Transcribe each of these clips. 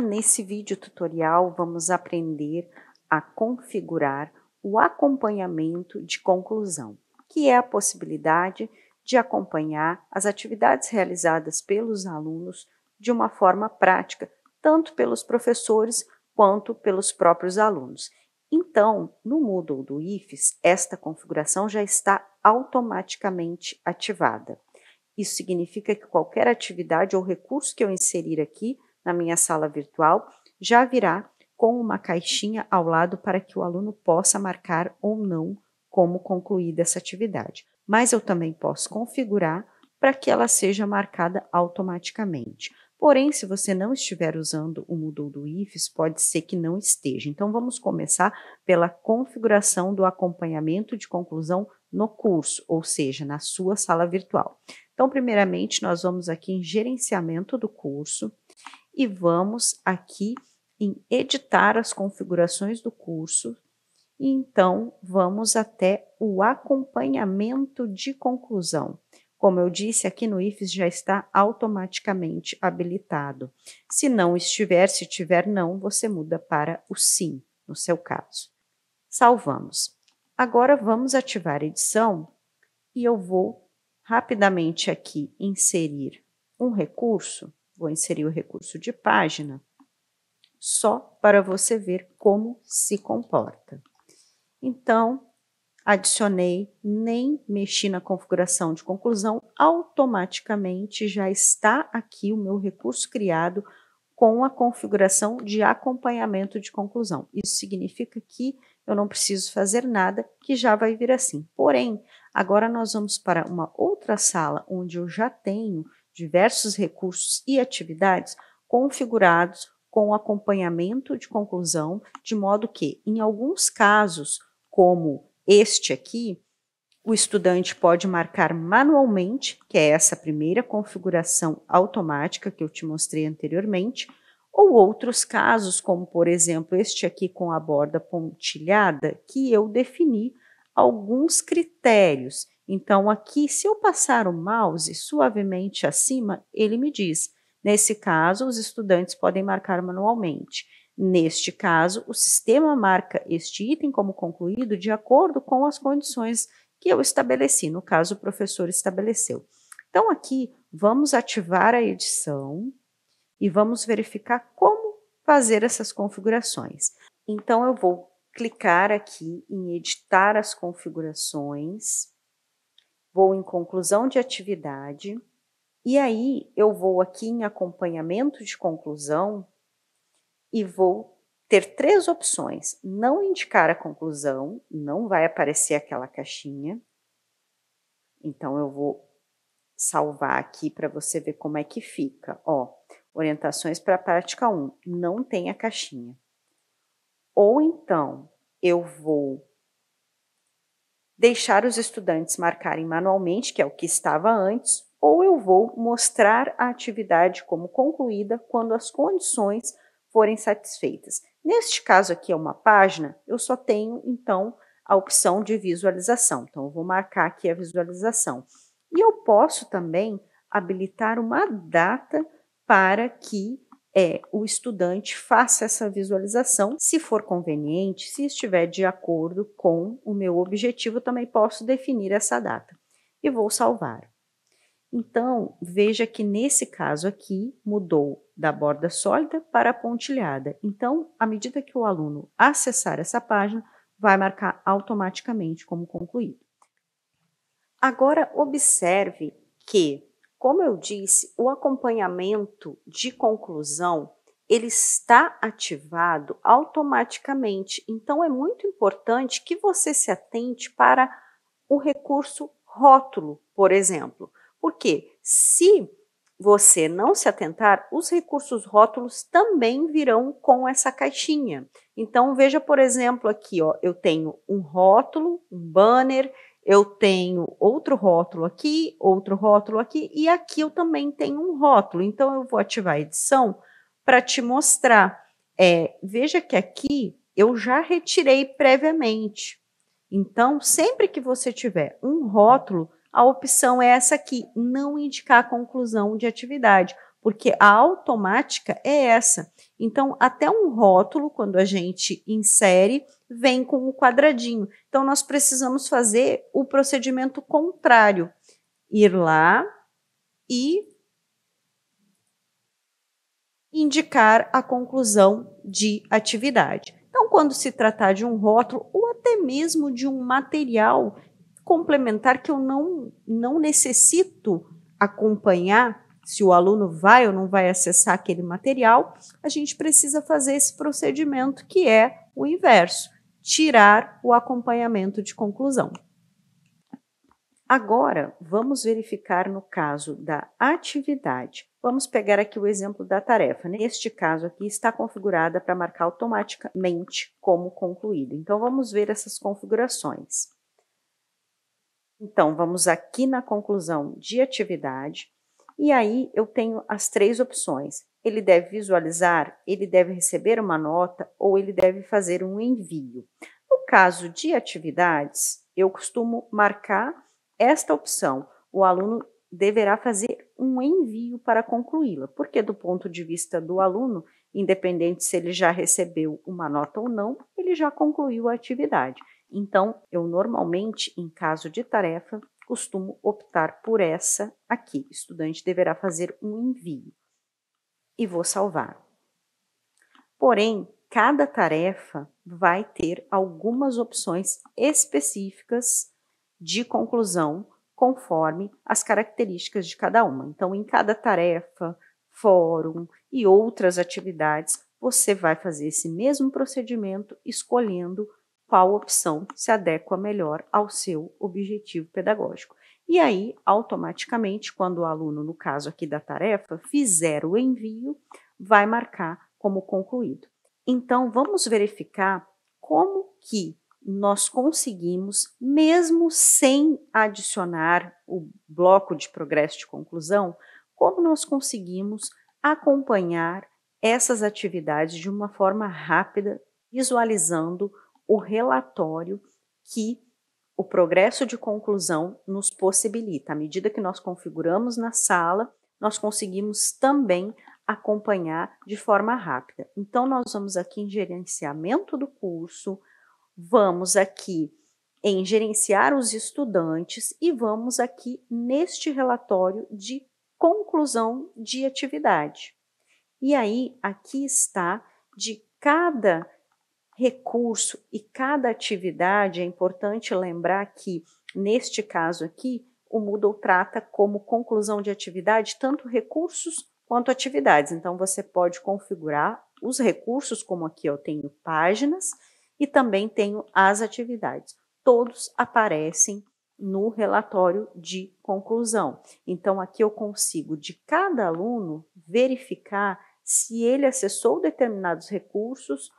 nesse vídeo tutorial vamos aprender a configurar o acompanhamento de conclusão, que é a possibilidade de acompanhar as atividades realizadas pelos alunos de uma forma prática, tanto pelos professores quanto pelos próprios alunos. Então, no Moodle do IFES, esta configuração já está automaticamente ativada. Isso significa que qualquer atividade ou recurso que eu inserir aqui na minha sala virtual já virá com uma caixinha ao lado para que o aluno possa marcar ou não como concluída essa atividade. Mas eu também posso configurar para que ela seja marcada automaticamente. Porém, se você não estiver usando o Moodle do IFES, pode ser que não esteja. Então, vamos começar pela configuração do acompanhamento de conclusão no curso, ou seja, na sua sala virtual. Então, primeiramente, nós vamos aqui em gerenciamento do curso e vamos aqui em editar as configurações do curso e então vamos até o acompanhamento de conclusão. Como eu disse, aqui no IFES já está automaticamente habilitado. Se não estiver, se tiver não, você muda para o sim, no seu caso. Salvamos. Agora vamos ativar edição e eu vou rapidamente aqui inserir um recurso vou inserir o recurso de página, só para você ver como se comporta. Então, adicionei, nem mexi na configuração de conclusão, automaticamente já está aqui o meu recurso criado com a configuração de acompanhamento de conclusão. Isso significa que eu não preciso fazer nada, que já vai vir assim. Porém, agora nós vamos para uma outra sala onde eu já tenho diversos recursos e atividades configurados com acompanhamento de conclusão, de modo que, em alguns casos, como este aqui, o estudante pode marcar manualmente, que é essa primeira configuração automática que eu te mostrei anteriormente, ou outros casos, como por exemplo este aqui com a borda pontilhada, que eu defini alguns critérios. Então, aqui, se eu passar o mouse suavemente acima, ele me diz. Nesse caso, os estudantes podem marcar manualmente. Neste caso, o sistema marca este item como concluído de acordo com as condições que eu estabeleci, no caso, o professor estabeleceu. Então, aqui, vamos ativar a edição e vamos verificar como fazer essas configurações. Então, eu vou clicar aqui em editar as configurações, vou em conclusão de atividade, e aí eu vou aqui em acompanhamento de conclusão e vou ter três opções. Não indicar a conclusão, não vai aparecer aquela caixinha. Então eu vou salvar aqui para você ver como é que fica. Ó, orientações para a prática 1, não tem a caixinha. Ou então eu vou deixar os estudantes marcarem manualmente, que é o que estava antes, ou eu vou mostrar a atividade como concluída quando as condições forem satisfeitas. Neste caso aqui é uma página, eu só tenho então a opção de visualização. Então eu vou marcar aqui a visualização. E eu posso também habilitar uma data para que é o estudante faça essa visualização, se for conveniente, se estiver de acordo com o meu objetivo, também posso definir essa data e vou salvar. Então, veja que nesse caso aqui mudou da borda sólida para a pontilhada. Então, à medida que o aluno acessar essa página, vai marcar automaticamente como concluído. Agora, observe que como eu disse, o acompanhamento de conclusão ele está ativado automaticamente. Então é muito importante que você se atente para o recurso rótulo, por exemplo. Porque se você não se atentar, os recursos rótulos também virão com essa caixinha. Então veja, por exemplo, aqui, ó, eu tenho um rótulo, um banner, eu tenho outro rótulo aqui, outro rótulo aqui, e aqui eu também tenho um rótulo. Então, eu vou ativar a edição para te mostrar. É, veja que aqui eu já retirei previamente. Então, sempre que você tiver um rótulo, a opção é essa aqui, não indicar conclusão de atividade, porque a automática é essa. Então, até um rótulo, quando a gente insere, vem com o quadradinho. Então, nós precisamos fazer o procedimento contrário: ir lá e indicar a conclusão de atividade. Então, quando se tratar de um rótulo ou até mesmo de um material complementar que eu não, não necessito acompanhar se o aluno vai ou não vai acessar aquele material, a gente precisa fazer esse procedimento que é o inverso tirar o acompanhamento de conclusão. Agora, vamos verificar no caso da atividade. Vamos pegar aqui o exemplo da tarefa. Neste caso aqui, está configurada para marcar automaticamente como concluído. Então, vamos ver essas configurações. Então, vamos aqui na conclusão de atividade. E aí eu tenho as três opções. Ele deve visualizar, ele deve receber uma nota ou ele deve fazer um envio. No caso de atividades, eu costumo marcar esta opção. O aluno deverá fazer um envio para concluí-la, porque do ponto de vista do aluno, independente se ele já recebeu uma nota ou não, ele já concluiu a atividade. Então, eu normalmente, em caso de tarefa, costumo optar por essa aqui. Estudante deverá fazer um envio e vou salvar. Porém, cada tarefa vai ter algumas opções específicas de conclusão conforme as características de cada uma. Então, em cada tarefa, fórum e outras atividades, você vai fazer esse mesmo procedimento escolhendo qual opção se adequa melhor ao seu objetivo pedagógico. E aí, automaticamente, quando o aluno, no caso aqui da tarefa, fizer o envio, vai marcar como concluído. Então, vamos verificar como que nós conseguimos, mesmo sem adicionar o bloco de progresso de conclusão, como nós conseguimos acompanhar essas atividades de uma forma rápida, visualizando o relatório que o progresso de conclusão nos possibilita. À medida que nós configuramos na sala, nós conseguimos também acompanhar de forma rápida. Então, nós vamos aqui em gerenciamento do curso, vamos aqui em gerenciar os estudantes e vamos aqui neste relatório de conclusão de atividade. E aí, aqui está de cada recurso e cada atividade, é importante lembrar que, neste caso aqui, o Moodle trata como conclusão de atividade tanto recursos quanto atividades. Então, você pode configurar os recursos, como aqui eu tenho páginas e também tenho as atividades. Todos aparecem no relatório de conclusão. Então, aqui eu consigo, de cada aluno, verificar se ele acessou determinados recursos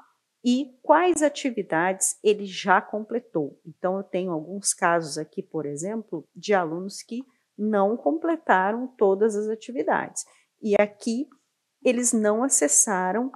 e quais atividades ele já completou. Então, eu tenho alguns casos aqui, por exemplo, de alunos que não completaram todas as atividades. E aqui, eles não acessaram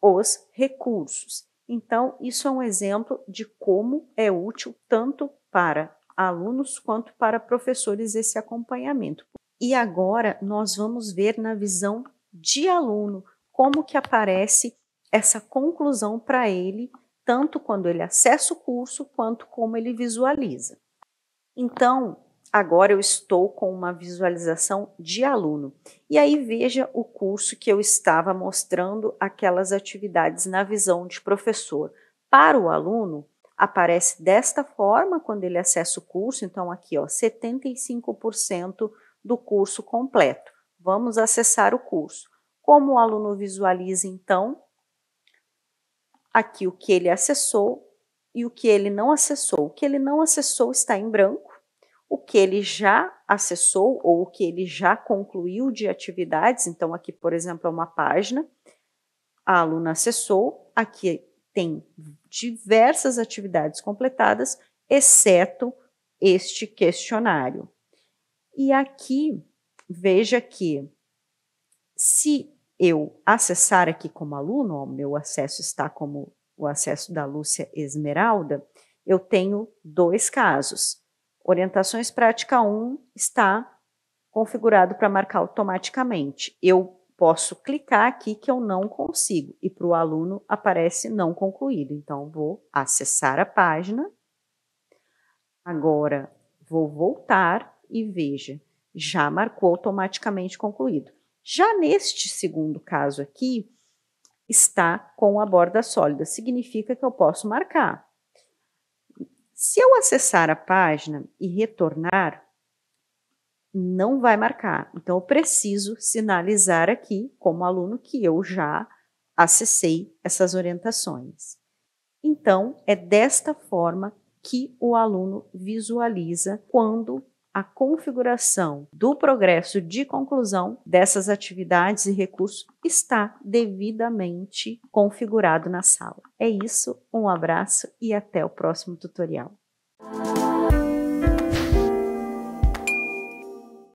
os recursos. Então, isso é um exemplo de como é útil tanto para alunos quanto para professores esse acompanhamento. E agora nós vamos ver na visão de aluno como que aparece essa conclusão para ele, tanto quando ele acessa o curso, quanto como ele visualiza. Então, agora eu estou com uma visualização de aluno. E aí veja o curso que eu estava mostrando aquelas atividades na visão de professor. Para o aluno, aparece desta forma quando ele acessa o curso, então aqui ó, 75% do curso completo. Vamos acessar o curso. Como o aluno visualiza então? aqui o que ele acessou e o que ele não acessou. O que ele não acessou está em branco, o que ele já acessou ou o que ele já concluiu de atividades, então aqui, por exemplo, é uma página, a aluna acessou, aqui tem diversas atividades completadas, exceto este questionário. E aqui, veja que se eu acessar aqui como aluno, o meu acesso está como o acesso da Lúcia Esmeralda, eu tenho dois casos. Orientações prática 1 está configurado para marcar automaticamente. Eu posso clicar aqui que eu não consigo e para o aluno aparece não concluído. Então vou acessar a página. Agora vou voltar e veja, já marcou automaticamente concluído. Já neste segundo caso aqui, está com a borda sólida, significa que eu posso marcar. Se eu acessar a página e retornar, não vai marcar. Então, eu preciso sinalizar aqui, como aluno, que eu já acessei essas orientações. Então, é desta forma que o aluno visualiza quando a configuração do progresso de conclusão dessas atividades e recursos está devidamente configurado na sala. É isso, um abraço e até o próximo tutorial.